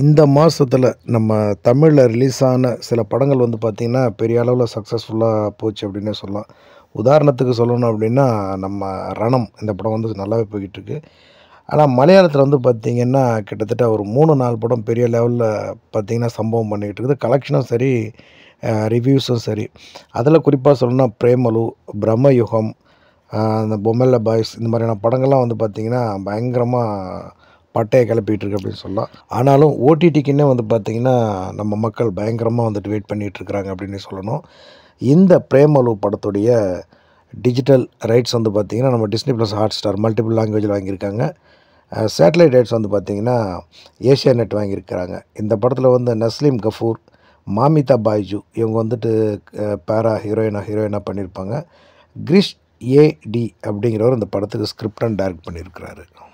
இந்த மாதத்தில் நம்ம தமிழில் ரிலீஸ் ஆன சில படங்கள் வந்து பார்த்திங்கன்னா பெரிய அளவில் சக்ஸஸ்ஃபுல்லாக போச்சு அப்படின்னே சொல்லலாம் உதாரணத்துக்கு சொல்லணும் அப்படின்னா நம்ம ரணம் இந்த படம் வந்து நல்லாவே போய்கிட்டுருக்கு ஆனால் மலையாளத்தில் வந்து பார்த்திங்கன்னா கிட்டத்தட்ட ஒரு மூணு நாலு படம் பெரிய லெவலில் பார்த்திங்கன்னா சம்பவம் பண்ணிக்கிட்டு இருக்குது கலெக்ஷனும் சரி ரிவ்யூஸும் சரி அதில் குறிப்பாக சொல்லணும்னா பிரேமலு பிரம்மயுகம் அந்த பொம்மல்ல பாய்ஸ் இந்த மாதிரியான படங்கள்லாம் வந்து பார்த்திங்கன்னா பயங்கரமாக பட்டையை கிளப்பிட்டு இருக்கு அப்படின்னு சொல்லலாம் ஆனாலும் ஓடிடிக்குன்னே வந்து பார்த்திங்கன்னா நம்ம மக்கள் பயங்கரமாக வந்துட்டு வெயிட் பண்ணிகிட்ருக்குறாங்க அப்படின்னு சொல்லணும் இந்த பிரேமலு படத்துடைய டிஜிட்டல் ரைட்ஸ் வந்து பார்த்திங்கன்னா நம்ம Disney plus Hotstar multiple லாங்குவேஜில் வாங்கியிருக்காங்க சேட்டலைட் ரைட்ஸ் வந்து பார்த்திங்கன்னா ஏஷியா நெட் வாங்கியிருக்கிறாங்க இந்த படத்தில் வந்து நஸ்லீம் கஃபூர் மாமிதா பாய்ஜு இவங்க வந்துட்டு பேரா ஹீரோயினாக ஹீரோயினாக பண்ணியிருப்பாங்க கிரிஷ் ஏடி அப்படிங்கிறவர் இந்த படத்துக்கு ஸ்கிரிப்டன் அண்ட் டைரக்ட் பண்ணியிருக்கிறாரு